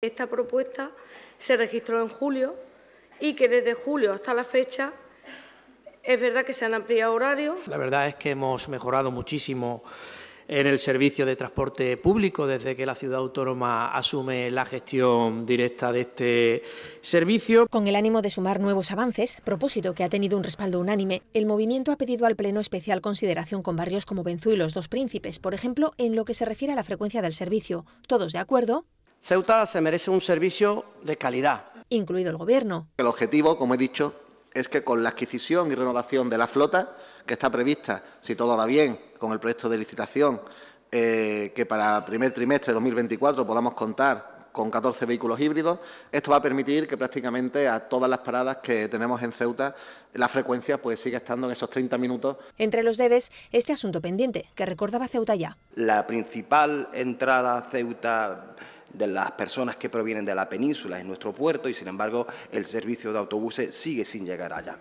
Esta propuesta se registró en julio y que desde julio hasta la fecha es verdad que se han ampliado horarios. La verdad es que hemos mejorado muchísimo en el servicio de transporte público desde que la ciudad autónoma asume la gestión directa de este servicio. Con el ánimo de sumar nuevos avances, propósito que ha tenido un respaldo unánime, el movimiento ha pedido al Pleno especial consideración con barrios como Benzú y Los Dos Príncipes, por ejemplo, en lo que se refiere a la frecuencia del servicio. Todos de acuerdo Ceuta se merece un servicio de calidad. Incluido el Gobierno. El objetivo, como he dicho, es que con la adquisición y renovación de la flota, que está prevista, si todo va bien, con el proyecto de licitación, eh, que para primer trimestre de 2024 podamos contar con 14 vehículos híbridos. Esto va a permitir que prácticamente a todas las paradas que tenemos en Ceuta la frecuencia pues siga estando en esos 30 minutos. Entre los debes, este asunto pendiente que recordaba Ceuta ya. La principal entrada a Ceuta de las personas que provienen de la península en nuestro puerto y sin embargo el servicio de autobuses sigue sin llegar allá.